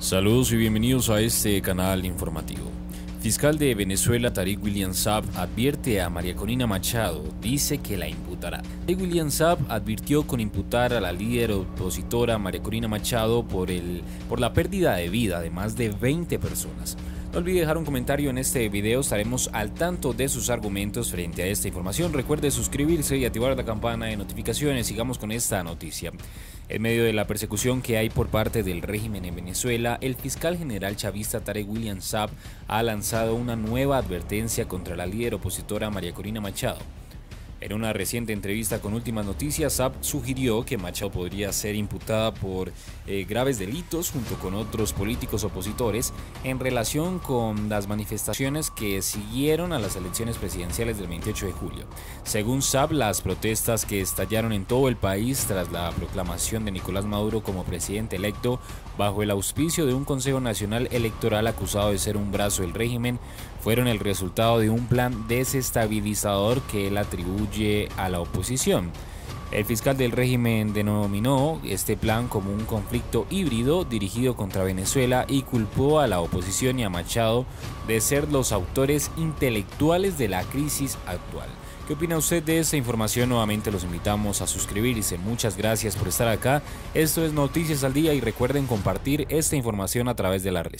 Saludos y bienvenidos a este canal informativo. Fiscal de Venezuela Tariq William Saab advierte a María Corina Machado, dice que la imputará. Tariq William Saab advirtió con imputar a la líder opositora María Corina Machado por, el, por la pérdida de vida de más de 20 personas. No olvide dejar un comentario en este video, estaremos al tanto de sus argumentos frente a esta información. Recuerde suscribirse y activar la campana de notificaciones. Sigamos con esta noticia. En medio de la persecución que hay por parte del régimen en Venezuela, el fiscal general chavista Tarek William Saab ha lanzado una nueva advertencia contra la líder opositora María Corina Machado. En una reciente entrevista con Últimas Noticias, Saab sugirió que Machado podría ser imputada por eh, graves delitos junto con otros políticos opositores en relación con las manifestaciones que siguieron a las elecciones presidenciales del 28 de julio. Según Saab, las protestas que estallaron en todo el país tras la proclamación de Nicolás Maduro como presidente electo bajo el auspicio de un Consejo Nacional Electoral acusado de ser un brazo del régimen fueron el resultado de un plan desestabilizador que él atribuye a la oposición. El fiscal del régimen denominó este plan como un conflicto híbrido dirigido contra Venezuela y culpó a la oposición y a Machado de ser los autores intelectuales de la crisis actual. ¿Qué opina usted de esta información? Nuevamente los invitamos a suscribirse. Muchas gracias por estar acá. Esto es Noticias al Día y recuerden compartir esta información a través de la red.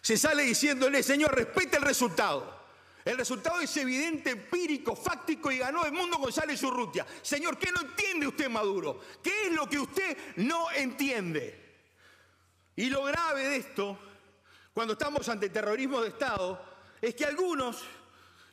Se sale diciéndole, señor, respete el resultado. El resultado es evidente, empírico, fáctico y ganó el mundo González Urrutia. Señor, ¿qué no entiende usted, Maduro? ¿Qué es lo que usted no entiende? Y lo grave de esto, cuando estamos ante terrorismo de Estado, es que algunos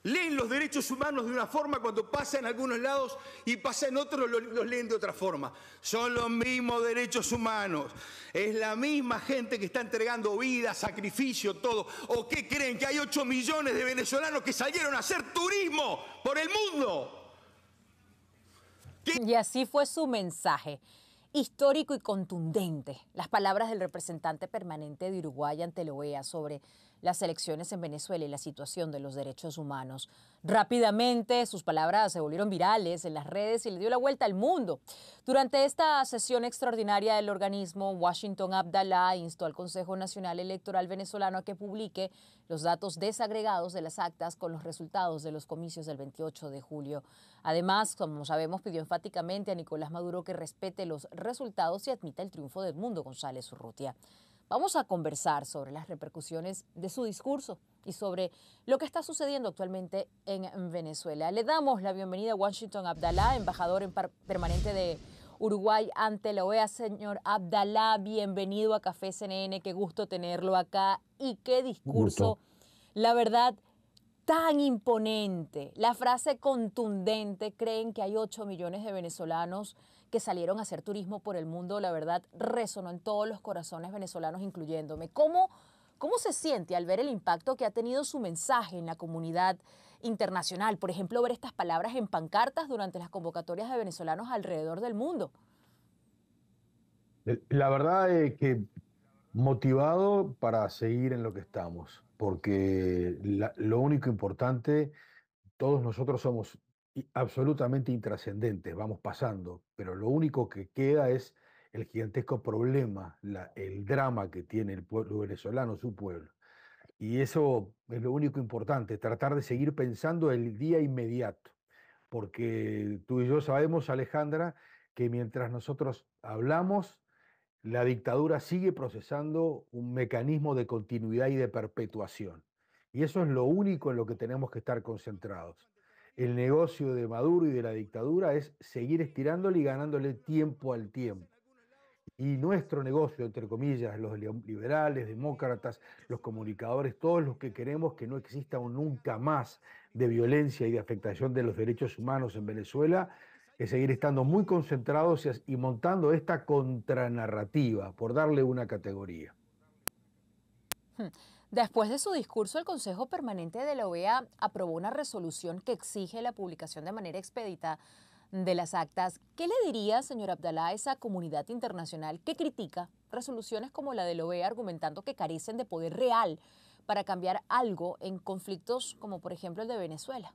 Leen los derechos humanos de una forma cuando pasa en algunos lados y pasa en otros los, leen de otra forma. Son los mismos derechos humanos. Es la misma gente que está entregando vida, sacrificio, todo. ¿O qué creen? Que hay 8 millones de venezolanos que salieron a hacer turismo por el mundo. Y así fue su mensaje histórico y contundente. Las palabras del representante permanente de Uruguay ante la OEA sobre las elecciones en Venezuela y la situación de los derechos humanos. Rápidamente sus palabras se volvieron virales en las redes y le dio la vuelta al mundo. Durante esta sesión extraordinaria del organismo, Washington Abdallah instó al Consejo Nacional Electoral venezolano a que publique los datos desagregados de las actas con los resultados de los comicios del 28 de julio. Además, como sabemos, pidió enfáticamente a Nicolás Maduro que respete los resultados y admita el triunfo del mundo, González Urrutia. Vamos a conversar sobre las repercusiones de su discurso y sobre lo que está sucediendo actualmente en Venezuela. Le damos la bienvenida a Washington Abdalá, embajador permanente de Uruguay ante la OEA. Señor Abdalá, bienvenido a Café CNN, qué gusto tenerlo acá y qué discurso. La verdad, tan imponente, la frase contundente, creen que hay 8 millones de venezolanos que salieron a hacer turismo por el mundo, la verdad resonó en todos los corazones venezolanos, incluyéndome. ¿Cómo, cómo se siente al ver el impacto que ha tenido su mensaje en la comunidad internacional? Por ejemplo, ver estas palabras en pancartas durante las convocatorias de venezolanos alrededor del mundo. Eh, la verdad es que motivado para seguir en lo que estamos, porque lo único importante, todos nosotros somos absolutamente intrascendentes, vamos pasando, pero lo único que queda es el gigantesco problema, el drama que tiene el pueblo venezolano, su pueblo. Y eso es lo único importante, tratar de seguir pensando el día inmediato, porque tú y yo sabemos, Alejandra, que mientras nosotros hablamos, la dictadura sigue procesando un mecanismo de continuidad y de perpetuación. Y eso es lo único en lo que tenemos que estar concentrados. El negocio de Maduro y de la dictadura es seguir estirándole y ganándole tiempo al tiempo. Y nuestro negocio, entre comillas, los liberales, demócratas, los comunicadores, todos los que queremos que no exista nunca más de violencia y de afectación de los derechos humanos en Venezuela, es seguir estando muy concentrados y, montando esta contranarrativa, por darle una categoría. Hmm. Después de su discurso, el Consejo Permanente de la OEA aprobó una resolución que exige la publicación de manera expedita de las actas. ¿Qué le diría, señor Abdalá, a esa comunidad internacional que critica resoluciones como la de la OEA argumentando que carecen de poder real para cambiar algo en conflictos como por ejemplo el de Venezuela?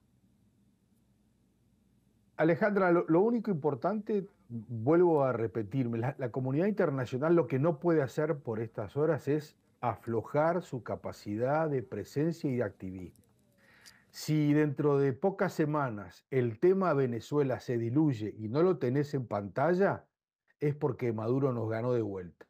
Alejandra, lo, único importante, vuelvo a repetirme, la, la, comunidad internacional lo que no puede hacer por estas horas es aflojar su capacidad de presencia y de activismo. Si dentro de pocas semanas el tema Venezuela se diluye y no lo tenés en pantalla, es porque Maduro nos ganó de vuelta.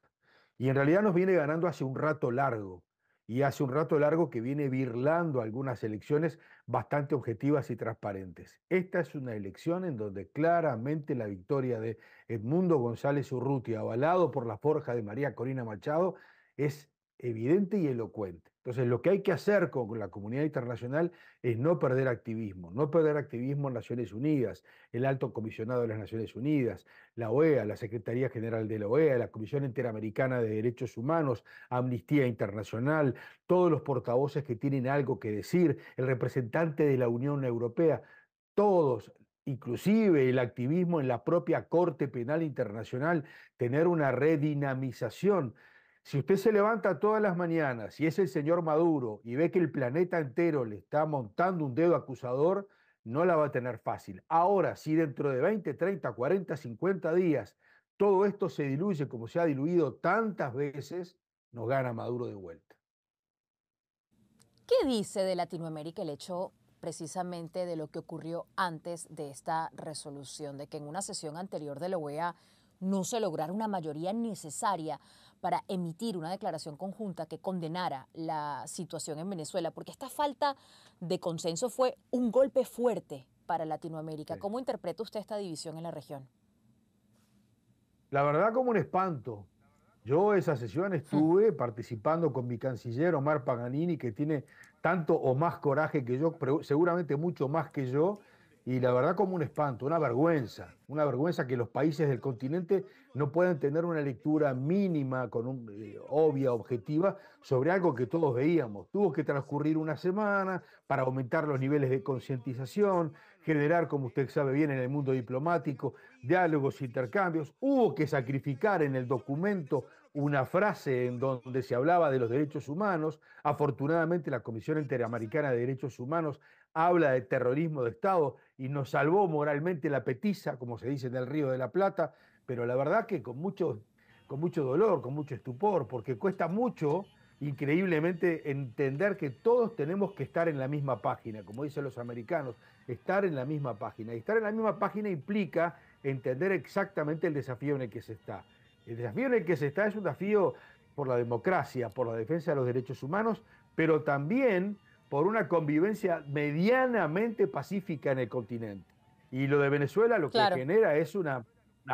Y en realidad nos viene ganando hace un rato largo y hace un rato largo que viene virlando algunas elecciones bastante objetivas y transparentes. Esta es una elección en donde claramente la victoria de Edmundo González Urrutia, avalado por la forja de María Corina Machado, es evidente y elocuente. Entonces, lo que hay que hacer con la comunidad internacional es no perder activismo, no perder activismo en Naciones Unidas, el alto comisionado de las Naciones Unidas, la OEA, la Secretaría General de la OEA, la Comisión Interamericana de Derechos Humanos, Amnistía Internacional, todos los portavoces que tienen algo que decir, el representante de la Unión Europea, todos inclusive el activismo en la propia Corte Penal Internacional, tener una redinamización si usted se levanta todas las mañanas y es el señor Maduro y ve que el planeta entero le está montando un dedo acusador, no la va a tener fácil. Ahora, si dentro de 20, 30, 40, 50 días todo esto se diluye como se ha diluido tantas veces, nos gana Maduro de vuelta. ¿Qué dice de Latinoamérica el hecho precisamente de lo que ocurrió antes de esta resolución, de que en una sesión anterior de la OEA no se lograra una mayoría necesaria para emitir una declaración conjunta que condenara la situación en Venezuela, porque esta falta de consenso fue un golpe fuerte para Latinoamérica. ¿Cómo interpreta usted esta división en la región? La verdad como un espanto. Yo esa sesión hmm. estuve participando con mi canciller Omar Paganini, que tiene tanto o más coraje que yo, seguramente mucho más que yo, y la verdad como un espanto, una vergüenza, una vergüenza que los países del continente no puedan tener una lectura mínima, con un, eh, obvia, objetiva, sobre algo que todos veíamos. Tuvo que transcurrir una semana para aumentar los niveles de concientización, generar, como usted sabe bien, en el mundo diplomático, diálogos, intercambios. Hubo que sacrificar en el documento una frase en donde se hablaba de los derechos humanos. Afortunadamente la Comisión Interamericana de Derechos Humanos habla de terrorismo de Estado y nos salvó moralmente la petiza, como se dice en el Río de la Plata, pero la verdad que con mucho, con mucho dolor, con mucho estupor, porque cuesta mucho, increíblemente, entender que todos tenemos que estar en la misma página, como dicen los americanos, estar en la misma página. Y estar en la misma página implica entender exactamente el desafío en el que se está. El desafío en el que se está es un desafío por la democracia, por la defensa de los derechos humanos, pero también por una convivencia medianamente pacífica en el continente. Y lo de Venezuela lo que genera es una,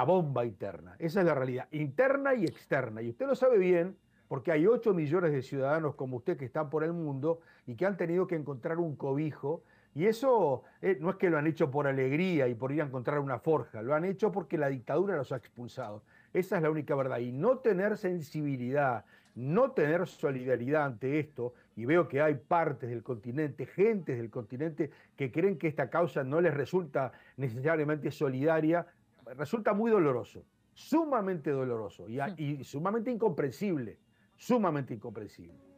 bomba interna. Esa es la realidad, interna y externa. Y usted lo sabe bien, porque hay 8 millones de ciudadanos como usted que están por el mundo y que han tenido que encontrar un cobijo. Y eso eh, no es que lo han hecho por alegría y por ir a encontrar una forja, lo han hecho porque la dictadura los ha expulsado. Esa es la única verdad. Y no tener sensibilidad, no tener solidaridad ante esto, y veo que hay partes del continente, gentes del continente, que creen que esta causa no les resulta necesariamente solidaria, resulta muy doloroso, sumamente doloroso y, hmm. sumamente incomprensible, sumamente incomprensible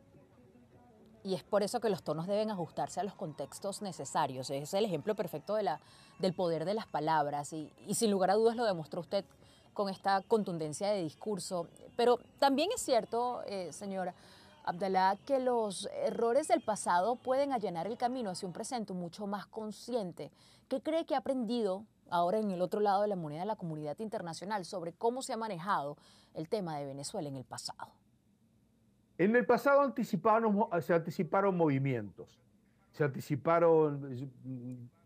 y es por eso que los tonos deben ajustarse a los contextos necesarios. Es el ejemplo perfecto de la, del poder de las palabras y, sin lugar a dudas lo demostró usted con esta contundencia de discurso. Pero también es cierto, eh, señora Abdalá, que los errores del pasado pueden allanar el camino hacia un presente mucho más consciente. ¿Qué cree que ha aprendido ahora en el otro lado de la moneda la comunidad internacional sobre cómo se ha manejado el tema de Venezuela en el pasado? En el pasado anticiparon, se anticiparon movimientos, se anticiparon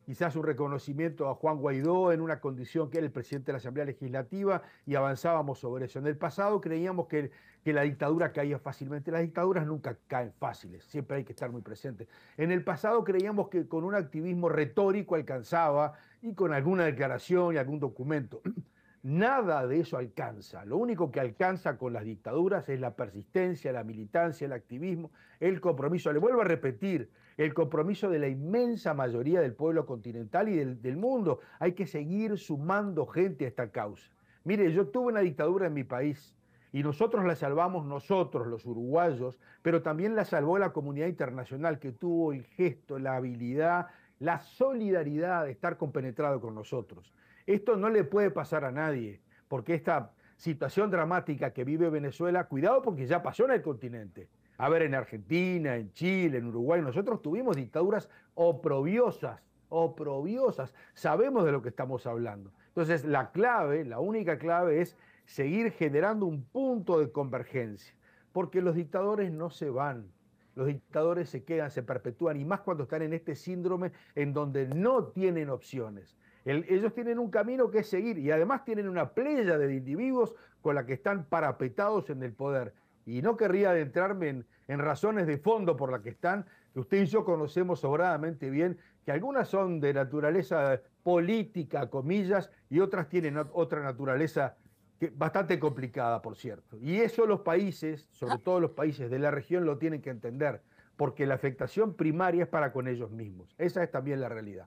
quizás un reconocimiento a Juan Guaidó en una condición que era el presidente de la Asamblea Legislativa y avanzábamos sobre eso. En el pasado creíamos que, que la dictadura caía fácilmente. Las dictaduras nunca caen fáciles, siempre hay que estar muy presente. En el pasado creíamos que con un activismo retórico alcanzaba y con alguna declaración y algún documento. Nada de eso alcanza. Lo único que alcanza con las dictaduras es la persistencia, la militancia, el activismo, el compromiso. Le vuelvo a repetir, el compromiso de la inmensa mayoría del pueblo continental y del, mundo. Hay que seguir sumando gente a esta causa. Mire, yo tuve una dictadura en mi país y nosotros la salvamos nosotros, los uruguayos, pero también la salvó la comunidad internacional que tuvo el gesto, la habilidad, la solidaridad de estar compenetrado con nosotros. Esto no le puede pasar a nadie, porque esta situación dramática que vive Venezuela, cuidado porque ya pasó en el continente. A ver, en Argentina, en Chile, en Uruguay, nosotros tuvimos dictaduras oprobiosas, oprobiosas. Sabemos de lo que estamos hablando. Entonces, la clave, la única clave es seguir generando un punto de convergencia, porque los dictadores no se van, los dictadores se quedan, se perpetúan, y más cuando están en este síndrome en donde no tienen opciones ellos tienen un camino que seguir y además tienen una playa de individuos con la que están parapetados en el poder. Y no querría adentrarme en, razones de fondo por las que están, que usted y yo conocemos sobradamente bien, que algunas son de naturaleza política, comillas, y otras tienen otra naturaleza bastante complicada, por cierto. Y eso los países, sobre todo los países de la región, lo tienen que entender, porque la afectación primaria es para con ellos mismos. Esa es también la realidad.